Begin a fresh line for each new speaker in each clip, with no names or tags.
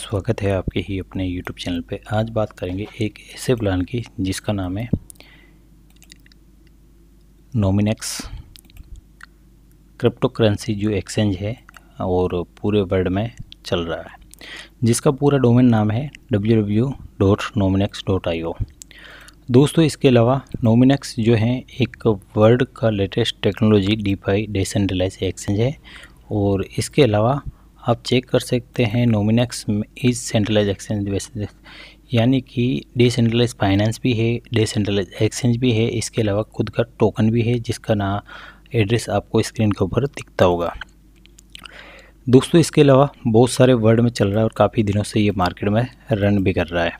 स्वागत है आपके ही अपने YouTube चैनल पे आज बात करेंगे एक ऐसे प्लान की जिसका नाम है नोमिनेक्स क्रिप्टो करेंसी जो एक्सचेंज है और पूरे वर्ल्ड में चल रहा है जिसका पूरा डोमेन नाम है www.nominex.io दोस्तों इसके अलावा नोमिनेक्स जो है एक वर्ल्ड का latest technology DeFi decentralise exchange है और इसके अलावा आप चेक कर सकते हैं नोमिनक्स इज सेंट्रलाइज एक्सचेंज वैसे यानी कि डिसेंट्रलाइज फाइनेंस भी है डिसेंट्रलाइज एक्सचेंज भी है इसके अलावा खुद का टोकन भी है जिसका ना एड्रेस आपको स्क्रीन के ऊपर दिखता होगा दोस्तों इसके अलावा बहुत सारे वर्ल्ड में चल रहा है और काफ़ी दिनों से ये मार्केट में रन भी कर रहा है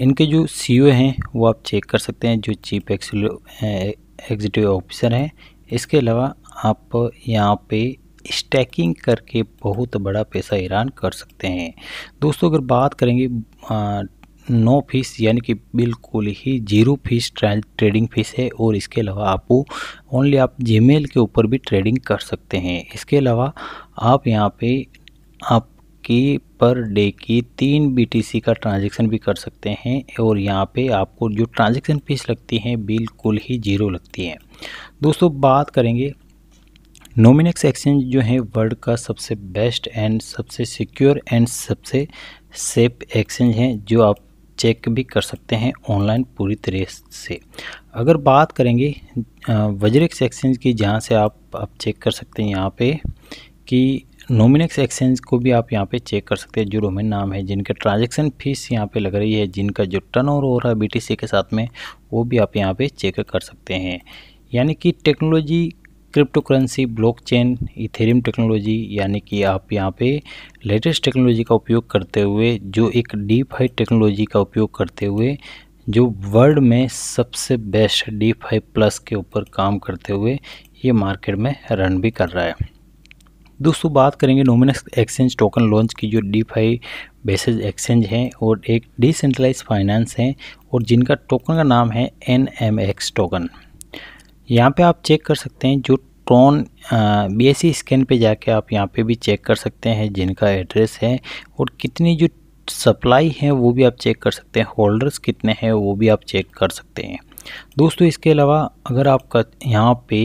इनके जो सी e हैं वो आप चेक कर सकते हैं जो चीफ एक्सिलो ऑफिसर हैं इसके अलावा आप यहाँ पे स्टैकिंग करके बहुत बड़ा पैसा ईरान कर सकते हैं दोस्तों अगर बात करेंगे आ, नो फीस यानी कि बिल्कुल ही जीरो फीस ट्रेडिंग फीस है और इसके अलावा आपको ओनली आप जी के ऊपर भी ट्रेडिंग कर सकते हैं इसके अलावा आप यहाँ पे आप की पर डे की तीन बीटीसी का ट्रांजैक्शन भी कर सकते हैं और यहाँ पे आपको जो ट्रांजैक्शन फीस लगती है बिल्कुल ही जीरो लगती है दोस्तों बात करेंगे नोमिनेक्स एक्सचेंज जो है वर्ल्ड का सबसे बेस्ट एंड सबसे सिक्योर एंड सबसे सेफ एक्सचेंज है जो आप चेक भी कर सकते हैं ऑनलाइन पूरी तरह से अगर बात करेंगे वज्रिक्स एक्सचेंज की जहाँ से आप आप चेक कर सकते हैं यहाँ पे कि नोमिनेक्स एक्सचेंज को भी आप यहाँ पे चेक कर सकते हैं जो रोमिन नाम है जिनके ट्रांजैक्शन फीस यहाँ पे लग रही है जिनका जो टर्न ओवर हो रहा है बी के साथ में वो भी आप यहाँ पर चेक कर सकते हैं यानी कि technology crypto currency blockchain Ethereum technology यानी कि आप यहाँ पे लेटेस्ट टेक्नोलॉजी का उपयोग करते हुए जो एक डीप हाई टेक्नोलॉजी का उपयोग करते हुए जो वर्ल्ड में सबसे बेस्ट डीप हाई प्लस के ऊपर काम करते हुए ये मार्केट में रन भी कर रहा है दोस्तों बात करेंगे नोमिनस एक्सचेंज टोकन लॉन्च की जो डी फाइव बेसिस एक्सचेंज हैं और एक डिसेंट्रलाइज फाइनेंस हैं और जिनका टोकन का नाम है एन टोकन यहाँ पे आप चेक कर सकते हैं जो क्रोन बी स्कैन पे जाके आप यहाँ पे भी चेक कर सकते हैं जिनका एड्रेस है और कितनी जो सप्लाई है वो भी आप चेक कर सकते हैं होल्डर्स कितने हैं वो भी आप चेक कर सकते हैं दोस्तों इसके अलावा अगर आपका यहाँ पे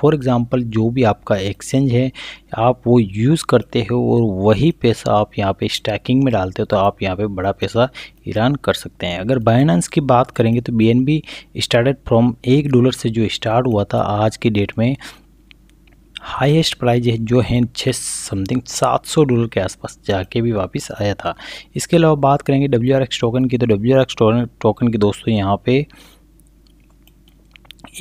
फॉर एग्ज़ाम्पल जो भी आपका एक्सचेंज है आप वो यूज़ करते हो और वही पैसा आप यहाँ पे स्टैकिंग में डालते हो तो आप यहाँ पे बड़ा पैसा ईरान कर सकते हैं अगर बाइनांस की बात करेंगे तो B N B started from एक डॉलर से जो स्टार्ट हुआ था आज की डेट में हाईएस्ट प्राइज है जो है छः समथिंग सात सौ डॉलर के आसपास जाके भी वापस आया था इसके अलावा बात करेंगे डब्ल्यू टोकन की तो डब्ल्यू टोकन की दोस्तों यहाँ पे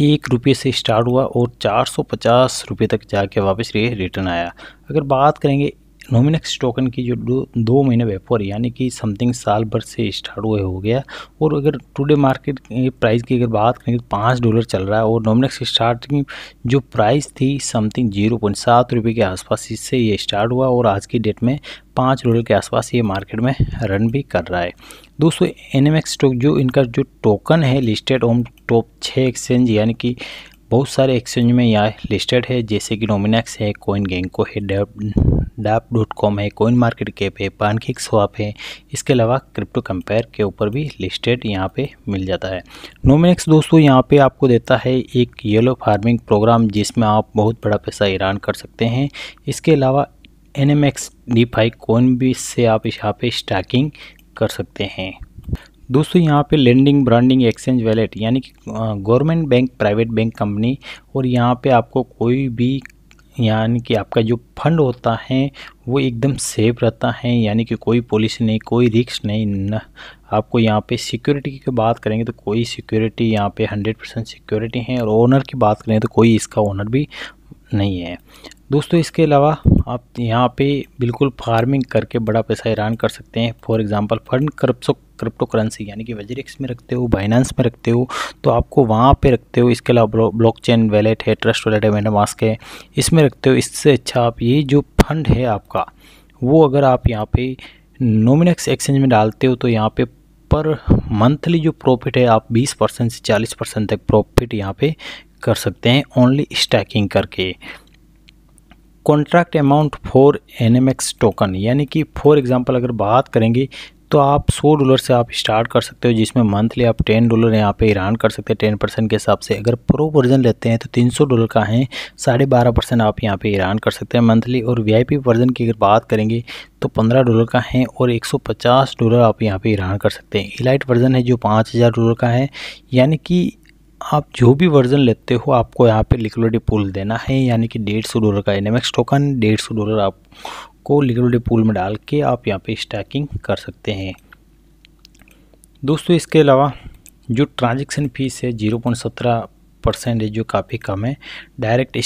एक रुपये से स्टार्ट हुआ और चार सौ पचास रुपये तक जाके वापस ये रिटर्न आया अगर बात करेंगे नोमिनक्स टोकन की जो दो, दो महीने वेपर यानी कि समथिंग साल भर से स्टार्ट हुए हो गया और अगर टुडे मार्केट प्राइस की अगर बात करें तो पाँच डॉलर चल रहा है और नोमिनक्स स्टार्टिंग जो प्राइस थी समथिंग जीरो पॉइंट सात रुपये के आसपास इससे ये स्टार्ट हुआ और आज की डेट में पाँच डॉलर के आसपास ये मार्केट में रन भी कर रहा है दोस्तों एन स्टॉक जो इनका जो टोकन है लिस्टेड ऑन टॉप छः एक्सचेंज यानी कि बहुत सारे एक्सचेंज में यहाँ लिस्टेड है जैसे कि डोमिनक्स है कोइन गेंको है डाप डॉट कॉम है कोइन मार्केट कैप है पानकिक स्वाप है इसके अलावा क्रिप्टो कंपेयर के ऊपर भी लिस्टेड यहाँ पे मिल जाता है नोमिनक्स दोस्तों यहाँ पे आपको देता है एक येलो फार्मिंग प्रोग्राम जिसमें आप बहुत बड़ा पैसा ईरान कर सकते हैं इसके अलावा N M X D five coin भी से आप यहाँ पे स्टैकिंग कर सकते हैं दोस्तों यहाँ पे लेंडिंग ब्रांडिंग एक्सचेंज वैलेट यानी कि government bank private bank company और यहाँ पे आपको कोई भी यानी कि आपका जो फंड होता है वो एकदम सेफ रहता है यानी कि कोई पॉलिसी नहीं कोई रिक्स नहीं न, आपको यहाँ पे सिक्योरिटी की बात करेंगे तो कोई सिक्योरिटी यहाँ पे हंड्रेड परसेंट सिक्योरिटी है और ओनर की बात करें तो कोई इसका ओनर भी नहीं है दोस्तों इसके अलावा आप यहाँ पे बिल्कुल फार्मिंग करके बड़ा पैसा हैरान कर सकते हैं for example fund corruption crypto currency यानी कि वेजरिक्स में रखते हो बाइनेंस में रखते हो तो आपको वहाँ पे रखते हो इसके अलावा ब्लॉक चेन वैलेट है ट्रस्ट वैलेट है मेटामास्क है इसमें रखते हो इससे अच्छा आप ये जो फंड है आपका वो अगर आप यहाँ पे नोमिनक्स एक्सचेंज में डालते हो तो यहाँ पे पर मंथली जो प्रॉफिट है आप 20 परसेंट से 40 परसेंट तक प्रॉफिट यहाँ पे कर सकते हैं ओनली स्टैकिंग करके contract amount for N token यानी कि फॉर एग्जांपल अगर बात करेंगे तो आप सौ डॉलर से आप स्टार्ट कर सकते हो जिसमें मंथली आप टेन डॉलर यहाँ पे ईरान कर सकते हैं टेन परसेंट के हिसाब से अगर प्रो वर्जन लेते हैं तो तीन सौ डॉलर का है साढ़े बारह परसेंट आप यहाँ पे ईरान कर सकते हैं मंथली और वीआईपी वर्जन की अगर बात करेंगे तो पंद्रह डॉलर का है और एक सौ पचास डॉलर आप यहाँ पे ईरान कर सकते हैं इलाइट वर्जन है जो पाँच हज़ार डॉलर का है यानी कि आप जो भी वर्जन लेते हो आपको यहाँ पे लिक्विडिटी पूल देना है यानी कि डेढ़ सौ डॉलर का एनएमएक्स टोकन डेढ़ सौ डॉलर आपको लिक्विडिटी पूल में डाल के आप यहाँ पे स्टैकिंग कर सकते हैं दोस्तों इसके अलावा जो ट्रांजेक्शन फ़ीस है जीरो पॉइंट सत्रह परसेंटेज जो काफ़ी कम है डायरेक्ट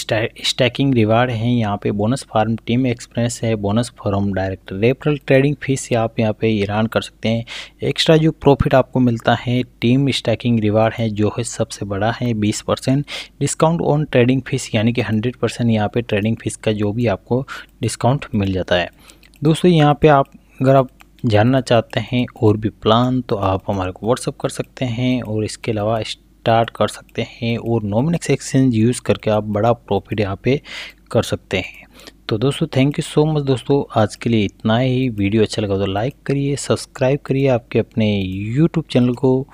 स्टैकिंग रिवार्ड है यहाँ पे बोनस फार्म टीम एक्सपीरियंस है bonus from direct referral trading fees आप यहाँ पे ईरान कर सकते हैं एक्स्ट्रा जो प्रॉफिट आपको मिलता है टीम स्टैकिंग रिवार्ड है जो है सबसे बड़ा है बीस डिस्काउंट ऑन ट्रेडिंग फीस यानी कि हंड्रेड परसेंट यहाँ पर ट्रेडिंग फीस का जो भी आपको डिस्काउंट मिल जाता है दोस्तों यहाँ पर आप अगर आप जानना चाहते हैं और भी प्लान तो आप हमारे को व्हाट्सअप कर सकते हैं और इसके अलावा इस स्टार्ट कर सकते हैं और नोमिनिक्स एक्सचेंज यूज़ करके आप बड़ा प्रॉफिट यहाँ पे कर सकते हैं तो दोस्तों थैंक यू सो मच दोस्तों आज के लिए इतना ही वीडियो अच्छा लगा तो लाइक करिए सब्सक्राइब करिए आपके अपने यूट्यूब चैनल को